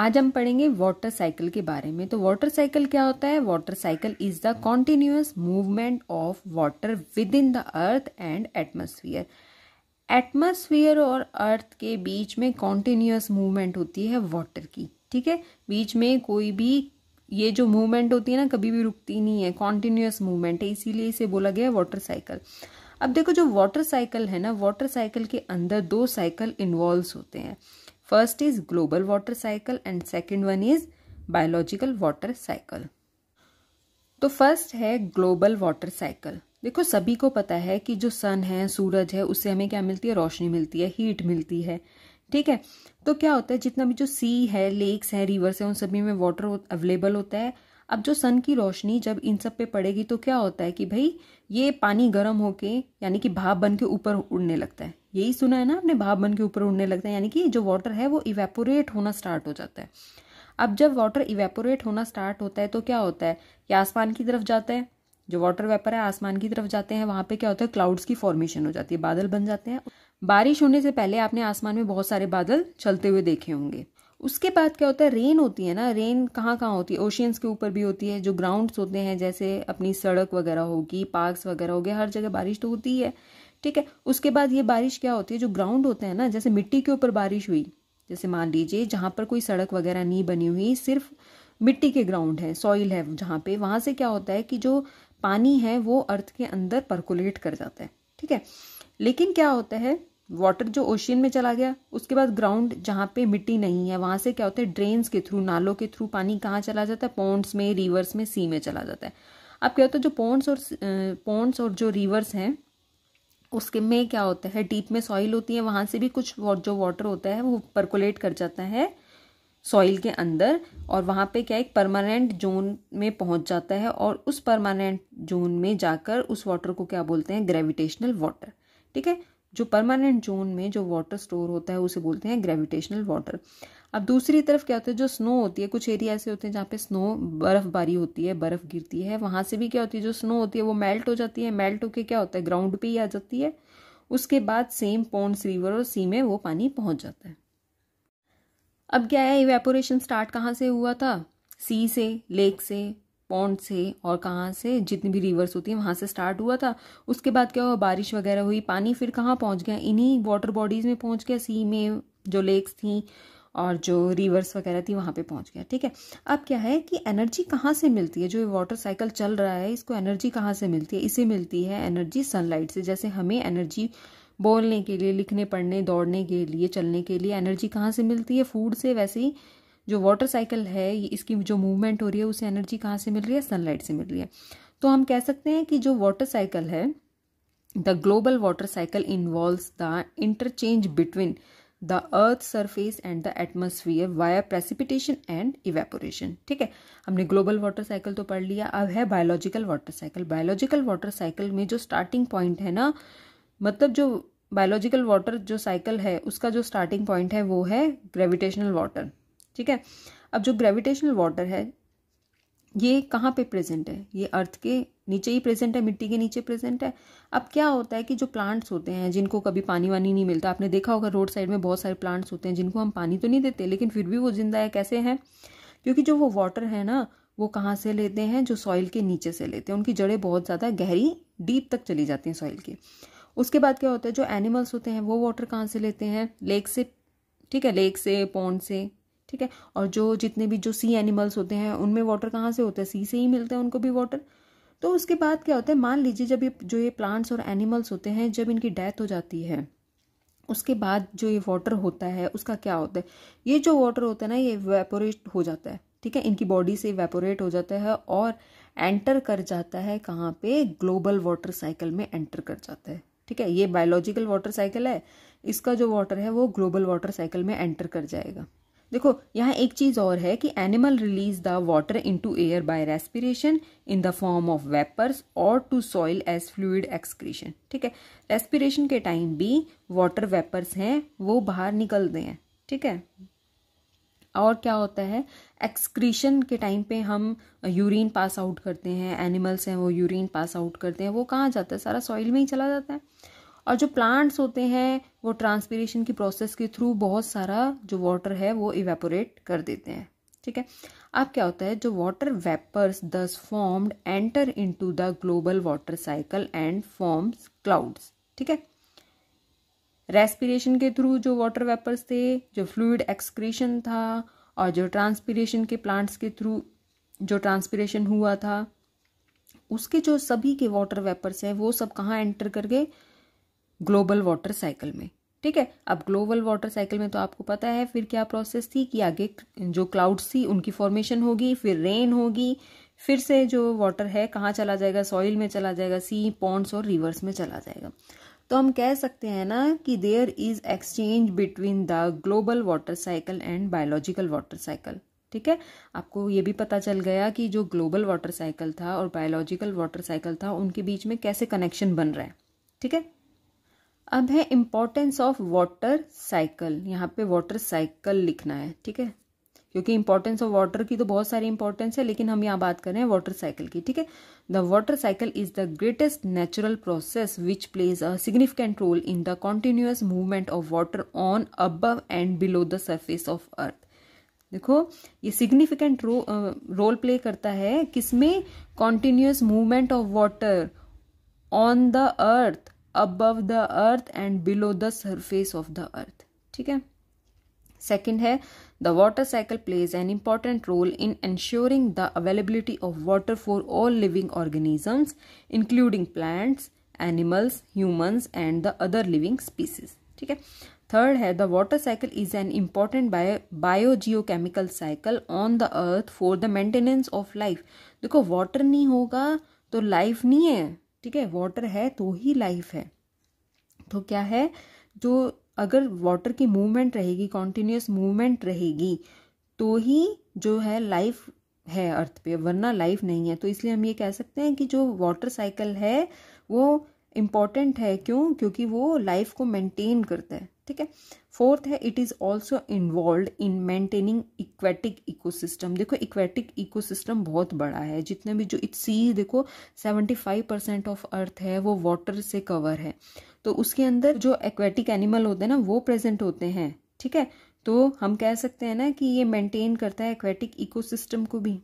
आज हम पढ़ेंगे वाटर साइकिल के बारे में तो वाटर साइकिल क्या होता है water cycle is the continuous movement of water within the earth and atmosphere atmosphere और अर्थ के बीच में कॉन्टिन्यूस मूवमेंट होती है वाटर की ठीक है बीच में कोई भी ये जो मूवमेंट होती है ना कभी भी रुकती नहीं है कॉन्टिन्यूस मूवमेंट है इसीलिए इसे बोला गया वाटर साइकिल अब देखो जो वाटर साइकिल है ना वाटर साइकिल के अंदर दो साइकिल इन्वॉल्व होते हैं First is global water cycle and second one is biological water cycle तो फर्स्ट है ग्लोबल वाटर साइकिल देखो सभी को पता है कि जो सन है सूरज है उससे हमें क्या मिलती है रोशनी मिलती है हीट मिलती है ठीक है तो क्या होता है जितना भी जो सी है लेक्स है रिवर्स है उन सभी में वाटर अवेलेबल होता है अब जो सन की रोशनी जब इन सब पे पड़ेगी तो क्या होता है कि भाई ये पानी गर्म होके यानी कि भाप बन के ऊपर उड़ने लगता है यही सुना है ना अपने भाप बन के ऊपर उड़ने लगता है यानी कि जो वाटर है वो इवेपोरेट होना स्टार्ट हो जाता है अब जब वाटर इवेपोरेट होना स्टार्ट होता है तो क्या होता है कि आसमान की तरफ जाता है जो वाटर वेपर है आसमान की तरफ जाते हैं वहाँ पे क्या होता है क्लाउड्स की फॉर्मेशन हो जाती है बादल बन जाते हैं बारिश होने से पहले आपने आसमान में बहुत सारे बादल चलते हुए देखे होंगे उसके बाद क्या होता है रेन होती है ना रेन कहाँ कहाँ होती है ओशियंस के ऊपर भी होती है जो ग्राउंड्स होते हैं जैसे अपनी सड़क वगैरह होगी पार्क्स वगैरह हो गए हर जगह बारिश तो होती है ठीक है उसके बाद ये बारिश क्या होती है जो ग्राउंड होता है ना जैसे मिट्टी के ऊपर बारिश हुई जैसे मान लीजिए जहाँ पर कोई सड़क वगैरह नहीं बनी हुई सिर्फ मिट्टी के ग्राउंड है सॉइल है जहाँ पे वहाँ से क्या होता है कि जो पानी है वो अर्थ के अंदर परकुलेट कर जाता है ठीक है लेकिन क्या होता है वाटर जो ओशियन में चला गया उसके बाद ग्राउंड जहाँ पे मिट्टी नहीं है वहाँ से क्या होता है ड्रेन्स के थ्रू नालों के थ्रू पानी कहाँ चला जाता है पोन्ड्स में रिवर्स में सी में चला जाता है अब क्या होता है जो पोन्ड्स और पोन्ड्स और जो रिवर्स हैं उसके में क्या होता है डीप में सॉइल होती है वहाँ से भी कुछ जो वाटर होता है वो परकुलेट कर जाता है सॉइल के अंदर और वहाँ पे क्या एक परमानेंट जोन में पहुंच जाता है और उस परमानेंट जोन में जाकर उस वाटर को क्या बोलते हैं ग्रेविटेशनल वाटर ठीक है जो परमानेंट जोन में जो वाटर स्टोर होता है उसे बोलते हैं ग्रेविटेशनल वाटर अब दूसरी तरफ क्या होता है जो स्नो होती है कुछ एरिया ऐसे होते हैं जहाँ पे स्नो बर्फबारी होती है बर्फ गिरती है वहाँ से भी क्या होती है जो स्नो होती है वो मेल्ट हो जाती है मेल्ट होके क्या होता है ग्राउंड पे ही आ जाती है उसके बाद सेम पोन्स रिवर और सी में वो पानी पहुँच जाता है अब क्या है इवेपोरेशन स्टार्ट कहाँ से हुआ था सी से लेक से पौंड से और कहाँ से जितनी भी रिवर्स होती हैं वहाँ से स्टार्ट हुआ था उसके बाद क्या हुआ बारिश वगैरह हुई पानी फिर कहाँ पहुँच गया इन्हीं वाटर बॉडीज़ में पहुँच गया सी में जो लेक्स थी और जो रिवर्स वगैरह थी वहाँ पे पहुँच गया ठीक है अब क्या है कि एनर्जी कहाँ से मिलती है जो वाटर साइकिल चल रहा है इसको एनर्जी कहाँ से मिलती है इसे मिलती है एनर्जी सनलाइट से जैसे हमें एनर्जी बोलने के लिए लिखने पढ़ने दौड़ने के लिए चलने के लिए एनर्जी कहाँ से मिलती है फूड से वैसे ही जो वाटर साइकिल है इसकी जो मूवमेंट हो रही है उसे एनर्जी कहाँ से मिल रही है सनलाइट से मिल रही है तो हम कह सकते हैं कि जो वाटर साइकिल है the global water cycle involve the interchange between the earth surface and the atmosphere via precipitation and evaporation ठीक है हमने ग्लोबल वाटर साइकिल तो पढ़ लिया अब है biological water cycle biological water cycle में जो स्टार्टिंग पॉइंट है ना मतलब जो बायोलॉजिकल वाटर जो साइकिल है उसका जो स्टार्टिंग पॉइंट है वो है ग्रेविटेशनल वाटर ठीक है अब जो ग्रेविटेशनल वाटर है ये कहाँ पे प्रेजेंट है ये अर्थ के नीचे ही प्रेजेंट है मिट्टी के नीचे प्रेजेंट है अब क्या होता है कि जो प्लांट्स होते हैं जिनको कभी पानी वानी नहीं मिलता आपने देखा होगा रोड साइड में बहुत सारे प्लांट्स होते हैं जिनको हम पानी तो नहीं देते लेकिन फिर भी वो जिंदा है कैसे हैं क्योंकि जो वो वाटर है ना वो कहाँ से लेते हैं जो सॉइल के नीचे से लेते हैं उनकी जड़ें बहुत ज़्यादा गहरी डीप तक चली जाती हैं सॉइल की उसके बाद क्या होता है जो एनिमल्स होते हैं वो वाटर कहाँ से लेते हैं लेक से ठीक है लेक से पौंड से ठीक है और जो जितने भी जो सी एनिमल्स होते हैं उनमें वाटर कहाँ से होता है सी से ही मिलता है उनको भी वाटर तो उसके बाद क्या होता है मान लीजिए जब ये जो ये प्लांट्स और एनिमल्स होते हैं जब इनकी डेथ हो जाती है उसके बाद जो ये वाटर होता है उसका क्या होता है ये जो वाटर होता है ना ये वेपोरेट हो जाता है ठीक है इनकी बॉडी से वेपोरेट हो जाता है और एंटर कर जाता है कहाँ पे ग्लोबल वाटर साइकिल में एंटर कर जाता है ठीक है ये बायोलॉजिकल वाटर साइकिल है इसका जो वाटर है वो ग्लोबल वाटर साइकिल में एंटर कर जाएगा देखो यहाँ एक चीज़ और है कि animal release the water into air by respiration in the form of vapours और to soil as fluid excretion ठीक है रेस्पिरेशन के टाइम भी वाटर वेपर्स हैं वो बाहर निकलते हैं ठीक है और क्या होता है एक्सक्रीशन के टाइम पे हम यूरिन पास आउट करते हैं एनिमल्स हैं वो यूरिन पास आउट करते हैं वो कहाँ जाता है सारा सॉइल में ही चला जाता है और जो प्लांट्स होते हैं वो ट्रांसपीरेशन की प्रोसेस के थ्रू बहुत सारा जो वाटर है वो इवेपोरेट कर देते हैं ठीक है अब क्या होता है जो water vapours thus formed enter into the global water cycle and forms clouds ठीक है रेस्पिरेशन के थ्रू जो वाटर वेपर्स थे जो फ्लूड एक्सक्रीशन था और जो ट्रांसपीरेशन के प्लांट्स के थ्रू जो ट्रांसपीरेशन हुआ था उसके जो सभी के वाटर वेपर्स हैं वो सब कहाँ एंटर कर गए ग्लोबल वाटर साइकिल में ठीक है अब ग्लोबल वाटर साइकिल में तो आपको पता है फिर क्या प्रोसेस थी कि आगे जो क्लाउड्स थी उनकी फॉर्मेशन होगी फिर रेन होगी फिर से जो वाटर है कहाँ चला जाएगा सॉइल में चला जाएगा सी पॉन्ड्स और रिवर्स में चला जाएगा तो हम कह सकते हैं ना कि there is exchange between the global water cycle and biological water cycle ठीक है आपको ये भी पता चल गया कि जो ग्लोबल वाटर साइकिल था और बायोलॉजिकल वाटर साइकिल था उनके बीच में कैसे कनेक्शन बन रहा है ठीक है अब है इम्पोर्टेंस ऑफ वाटर साइकिल यहाँ पे वाटर साइकिल लिखना है ठीक है क्योंकि इंपॉर्टेंस ऑफ वाटर की तो बहुत सारी इंपॉर्टेंस है लेकिन हम यहाँ बात कर रहे हैं वाटर साइकिल की ठीक है the water cycle is the greatest natural process which plays a significant role in the continuous movement of water on above and below the surface of earth देखो ये सिग्निफिकेंट रो, रोल प्ले करता है किसमें continuous movement of water on the earth above the earth and below the surface of the earth ठीक है second है the water cycle plays an important role in ensuring the availability of water for all living organisms including plants animals humans and the other living species ठीक है third है the water cycle is an important bio biogeochemical cycle on the earth for the maintenance of life देखो water नहीं होगा तो life नहीं है ठीक है वाटर है तो ही लाइफ है तो क्या है जो अगर वाटर की मूवमेंट रहेगी कॉन्टिन्यूस मूवमेंट रहेगी तो ही जो है लाइफ है अर्थ पे वरना लाइफ नहीं है तो इसलिए हम ये कह सकते हैं कि जो वाटर साइकिल है वो इम्पॉर्टेंट है क्यों क्योंकि वो लाइफ को मेंटेन करता है ठीक है फोर्थ है it is also involve in maintaining aquatic ecosystem देखो इक्वेटिक इकोसिस्टम बहुत बड़ा है जितने भी जो इट्स सी देखो seventy five percent of earth है वो वाटर से कवर है तो उसके अंदर जो एक्वेटिक एनिमल होते हैं ना वो प्रेजेंट होते हैं ठीक है तो हम कह सकते हैं ना कि ये मेंटेन करता है एक्वेटिक इकोसिस्टम को भी